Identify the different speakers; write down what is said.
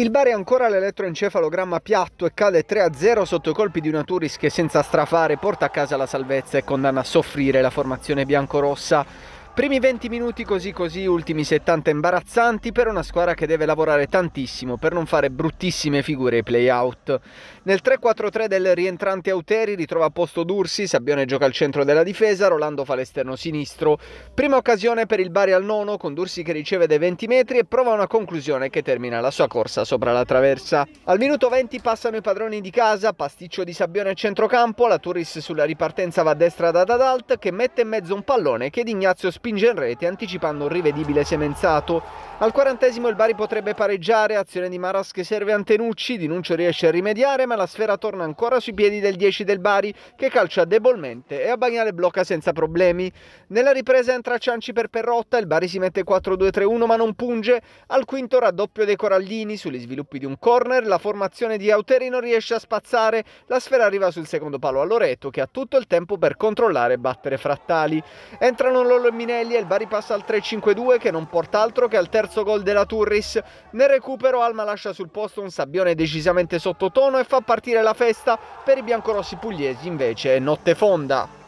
Speaker 1: Il Bari ancora l'elettroencefalogramma piatto e cade 3-0 sotto i colpi di una Turis che senza strafare porta a casa la salvezza e condanna a soffrire la formazione biancorossa. Primi 20 minuti così così, ultimi 70 imbarazzanti per una squadra che deve lavorare tantissimo per non fare bruttissime figure ai playout. Nel 3-4-3 del rientrante Auteri ritrova a posto Dursi, Sabbione gioca al centro della difesa, Rolando fa l'esterno sinistro. Prima occasione per il Bari al nono con Dursi che riceve dai 20 metri e prova una conclusione che termina la sua corsa sopra la traversa. Al minuto 20 passano i padroni di casa, pasticcio di Sabbione a centrocampo, la Turris sulla ripartenza va a destra da Dadalt che mette in mezzo un pallone che di Ignazio spinge in rete anticipando un rivedibile semenzato. Al quarantesimo il Bari potrebbe pareggiare, azione di Maras che serve Antenucci, Di Nuncio riesce a rimediare ma la sfera torna ancora sui piedi del 10 del Bari che calcia debolmente e a Bagnale blocca senza problemi. Nella ripresa entra Cianci per Perrotta, il Bari si mette 4-2-3-1 ma non punge, al quinto raddoppio dei Corallini sugli sviluppi di un corner, la formazione di Auteri non riesce a spazzare, la sfera arriva sul secondo palo a Loreto che ha tutto il tempo per controllare e battere frattali. Entrano Lollo e Minelli Martinelli e il Bari passa al 3-5-2 che non porta altro che al terzo gol della Turris. Nel recupero Alma lascia sul posto un sabbione decisamente sottotono e fa partire la festa, per i biancorossi pugliesi invece è notte fonda.